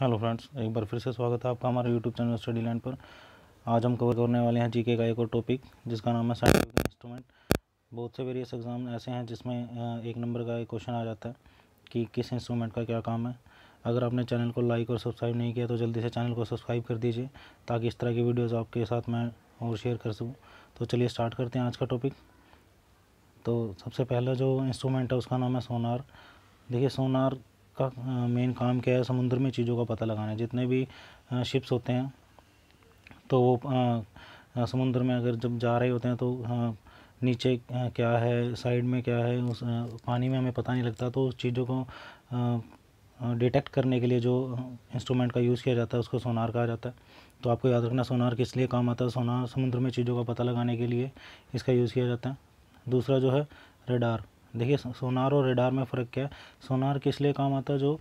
hello friends एक बार फिर से स्वागत है आपका हमारे यूट्यूब चैनल स्टडी लैंड पर आज हम कवर करने वाले हैं जीके का एक और टॉपिक जिसका नाम है साइंटिफिक इंस्ट्रूमेंट बहुत से वेरियस एग्ज़ाम ऐसे हैं जिसमें एक नंबर का एक क्वेश्चन आ जाता है कि किस इंस्ट्रूमेंट का क्या काम है अगर आपने चैनल को लाइक और सब्सक्राइब नहीं किया तो जल्दी से चैनल को सब्सक्राइब कर दीजिए ताकि इस तरह की वीडियोज़ आपके साथ मैं और शेयर कर सकूँ तो चलिए स्टार्ट करते हैं आज का टॉपिक तो सबसे पहला जो इंस्ट्रूमेंट है उसका नाम है सोनार देखिए सोनार का मेन काम क्या है समुद्र में चीज़ों का पता लगाना है जितने भी शिप्स होते हैं तो वो समुद्र में अगर जब जा रहे होते हैं तो नीचे क्या है साइड में क्या है उस पानी में हमें पता नहीं लगता तो उस चीज़ों को डिटेक्ट करने के लिए जो इंस्ट्रूमेंट का यूज़ किया जाता है उसको सोनार कहा जाता है तो आपको याद रखना सोनार किस लिए काम आता है सोनार समुद्र में चीज़ों का पता लगाने के लिए इसका यूज़ किया जाता है दूसरा जो है रेडार देखिए सोनार और रेडार में फ़र्क क्या है सोनार किस लिए काम आता है जो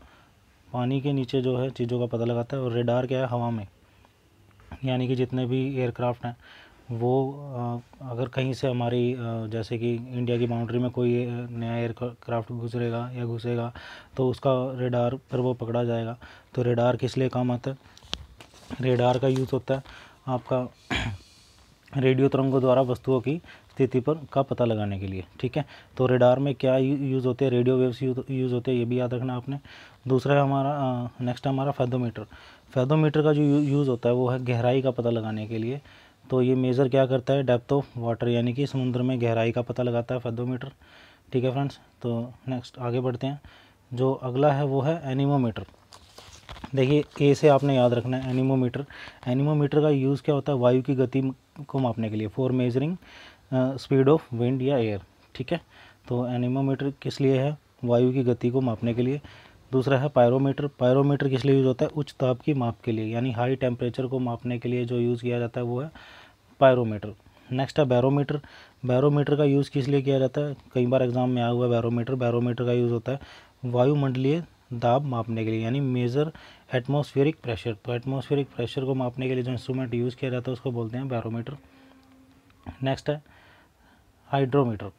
पानी के नीचे जो है चीज़ों का पता लगाता है और रेडार क्या है हवा में यानी कि जितने भी एयरक्राफ्ट हैं वो अगर कहीं से हमारी जैसे कि इंडिया की बाउंड्री में कोई नया एयरक्राफ्ट गुजरेगा या घुसेगा तो उसका रेडार पर वो पकड़ा जाएगा तो रेडार किस लिए काम आता है रेडार का यूज़ होता है आपका रेडियो तरंगों द्वारा वस्तुओं की स्थिति पर का पता लगाने के लिए ठीक है तो रेडार में क्या यूज़ होते हैं रेडियो वेव्स यूज़ होते हैं ये भी याद रखना आपने दूसरा है हमारा नेक्स्ट हमारा फैदोमीटर फैदोमीटर का जो यूज़ होता है वो है गहराई का पता लगाने के लिए तो ये मेज़र क्या करता है डेप्थ ऑफ वाटर यानी कि समुद्र में गहराई का पता लगाता है फैदोमीटर ठीक है फ्रेंड्स तो नेक्स्ट आगे बढ़ते हैं जो अगला है वो है एनिमोमीटर देखिए ए से आपने याद रखना है एनिमोमीटर एनिमोमीटर का यूज़ क्या होता है वायु की गति को मापने के लिए for measuring speed of wind या एयर ठीक है तो एनिमोमीटर किस लिए है वायु की गति को मापने के लिए दूसरा है पायरोमीटर पायरोमीटर किस लिए यूज़ होता है उच्च ताप की माप के लिए यानी हाई टेम्परेचर को मापने के लिए जो यूज़ किया जाता है वो है पायरोमीटर नेक्स्ट है बैरोमीटर बैरोमीटर का यूज़ किस लिए किया जाता है कई बार एग्ज़ाम में आया हुआ है बैरोमीटर बैरोमीटर का यूज़ होता है वायुमंडलीय दाब मापने के लिए यानी मेज़र एटमॉस्फेरिक प्रेशर तो एटमॉस्फेरिक प्रेशर को मापने के लिए जो इंस्ट्रूमेंट यूज़ किया जाता है उसको बोलते हैं बैरोमीटर नेक्स्ट है हाइड्रोमीटर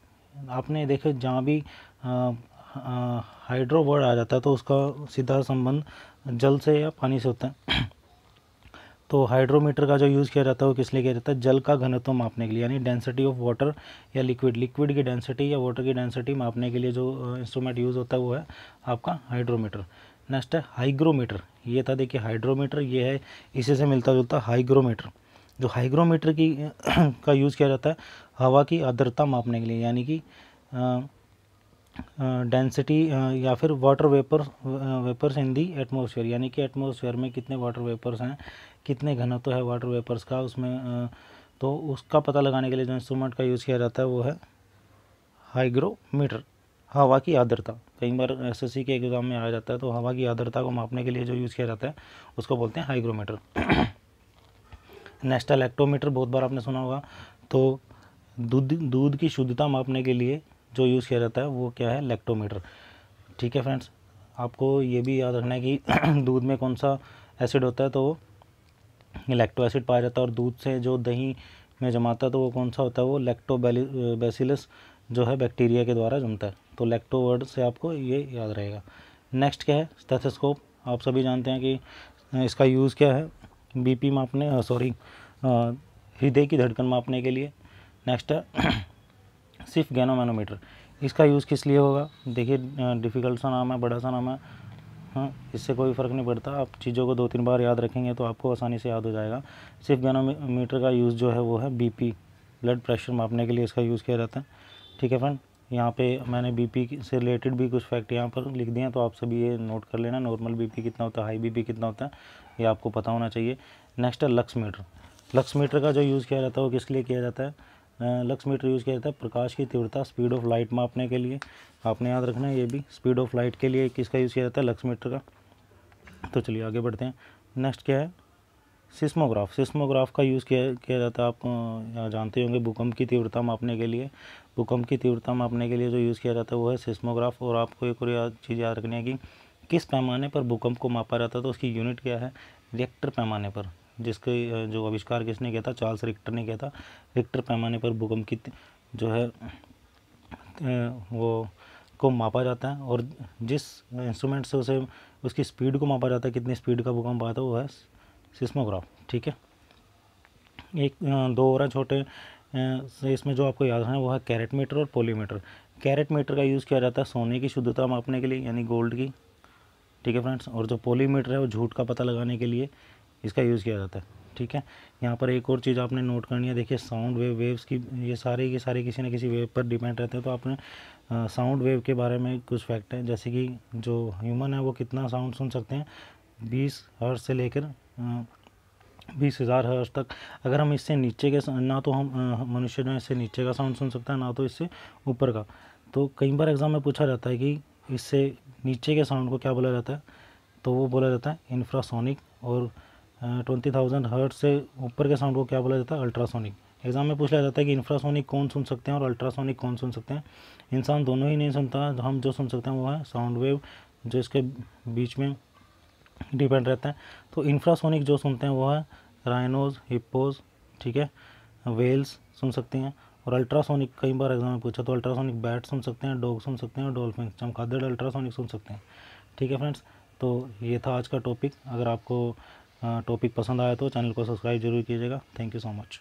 आपने देखे जहाँ भी हाइड्रो वर्ड आ जाता है तो उसका सीधा संबंध जल से या पानी से होता है तो हाइड्रोमीटर का जो यूज़ किया जाता है वो किस लिए किया जाता है जल का घनत्व मापने के लिए यानी डेंसिटी ऑफ वाटर या लिक्विड लिक्विड की डेंसिटी या वाटर की डेंसिटी मापने के लिए जो इंस्ट्रूमेंट यूज़ होता है वो है आपका हाइड्रोमीटर नेक्स्ट है हाइग्रोमीटर ये था देखिए हाइड्रोमीटर ये है इसी से मिलता जुलता हाइग्रोमीटर जो हाइग्रोमीटर की का यूज़ किया जाता है हवा की आर्द्रता मापने के लिए यानी कि डेंसिटी या फिर water vapour vapours in the atmosphere यानी कि एटमोसफेयर में कितने वाटर वेपर्स हैं कितने घनत्व है वाटर वेपर्स का उसमें तो उसका पता लगाने के लिए जो इंस्ट्रूमेंट का यूज़ किया जाता है वो है हाइग्रोमीटर हवा की आर्द्रता कई बार एसएससी के एग्ज़ाम में आ जाता है तो हवा की आर्द्रता को मापने के लिए जो यूज़ किया जाता है उसको बोलते हैं हाइग्रोमीटर नेस्टल एक्टोमीटर बहुत बार आपने सुना होगा तो दूध दूध की शुद्धता मापने के लिए जो यूज़ किया जाता है वो क्या है लेक्टोमीटर ठीक है फ्रेंड्स आपको ये भी याद रखना है कि दूध में कौन सा एसिड होता है तो लैक्टो एसिड पाया जाता है और दूध से जो दही में जमाता है तो वो कौन सा होता है वो बेसिलस जो है बैक्टीरिया के द्वारा जमता है तो लैक्टो वर्ड से आपको ये याद रहेगा नेक्स्ट क्या है स्टेथोस्कोप आप सभी जानते हैं कि इसका यूज़ क्या है बीपी मापने सॉरी हृदय की धड़कन मापने के लिए नेक्स्ट है सिर्फ गैनोमैनोमीटर इसका यूज़ किस लिए होगा देखिए डिफ़िकल्ट सा नाम है बड़ा सा नाम है हाँ इससे कोई फ़र्क नहीं पड़ता आप चीज़ों को दो तीन बार याद रखेंगे तो आपको आसानी से याद हो जाएगा सिर्फ गैनोमीटर का यूज़ जो है वो है बीपी ब्लड प्रेशर मापने के लिए इसका यूज़ किया जाता है ठीक है फ्रेंड यहाँ पे मैंने बीपी से रिलेटेड भी कुछ फैक्ट यहाँ पर लिख दिए हैं तो आप सभी ये नोट कर लेना नॉर्मल बीपी कितना होता है हाई बीपी कितना होता है ये आपको पता होना चाहिए नेक्स्ट है लक्स मीटर लक्स मीटर का जो यूज़ किया जाता है वो किस लिए किया जाता है लक्स मीटर यूज़ किया जाता है प्रकाश की तीव्रता स्पीड ऑफ लाइट मापने के लिए आपने याद रखना है ये भी स्पीड ऑफ लाइट के लिए किसका यूज़ किया जाता है लक्स मीटर का तो चलिए आगे बढ़ते हैं नेक्स्ट क्या है सिस्मोग्राफ सिस्मोग्राफ का यूज़ किया किया जाता है आप जानते होंगे भूकंप की तीव्रता मापने के लिए भूकंप की तीव्रता मापने के लिए जो यूज़ किया जाता है वो है सिस्मोग्राफ और आपको एक और चीज़ याद रखनी है कि किस पैमाने पर भूकंप को मापा जाता तो उसकी यूनिट क्या है रिएक्टर पैमाने पर जिसके जो आविष्कार किसने किया था चार्ल्स रिक्टर ने किया था रिक्टर पैमाने पर भूकंप की जो है वो को मापा जाता है और जिस इंस्ट्रूमेंट से उसे उसकी स्पीड को मापा जाता है कितनी स्पीड का भूकंप आता है वो है सिस्मोग्राफ ठीक है एक दो और छोटे इसमें जो आपको याद है वो है कैरेट मीटर और पोलीमीटर कैरेट मीटर का यूज़ किया जाता है सोने की शुद्धता मापने के लिए यानी गोल्ड की ठीक है फ्रेंड्स और जो पोलीमीटर है वो झूठ का पता लगाने के लिए इसका यूज़ किया जाता है ठीक है यहाँ पर एक और चीज़ आपने नोट करनी है देखिए साउंड वेव वेव्स की ये सारे के सारे किसी न किसी वेव पर डिपेंड रहते हैं तो आपने साउंड वेव के बारे में कुछ फैक्ट हैं जैसे कि जो ह्यूमन है वो कितना साउंड सुन सकते हैं बीस हर्ट से लेकर बीस हज़ार हर्ष तक अगर हम इससे नीचे के ना तो हम मनुष्य जो है इससे नीचे का साउंड सुन सकता है ना तो इससे ऊपर का तो कई बार एग्ज़ाम में पूछा जाता है कि इससे नीचे के साउंड को क्या बोला जाता है तो वो बोला जाता है इंफ्रासोनिक और ट्वेंटी थाउजेंड हर्ट से ऊपर के साउंड को क्या बोला जाता है अल्ट्रासोनिक एग्ज़ाम में पूछा जाता है कि इंफ्रासोनिक कौन सुन सकते हैं और अल्ट्रासोनिक कौन सुन सकते हैं इंसान दोनों ही नहीं सुनता हम जो सुन सकते हैं वो है साउंड वेव जो इसके बीच में डिपेंड रहता है तो इंफ्रासोनिक जो सुनते हैं वो है राइनोज हिप्पोज ठीक है वेल्स सुन सकते हैं और अल्ट्रासोनिक कई बार एग्जाम में पूछा तो अल्ट्रासोनिक बैट सुन सकते हैं डॉग सुन सकते हैं डॉल्फिन चमकादड़ अल्ट्रासोनिक सुन सकते हैं ठीक है फ्रेंड्स तो ये था आज का टॉपिक अगर आपको टॉपिक पसंद आया तो चैनल को सब्सक्राइब जरूर कीजिएगा थैंक यू सो मच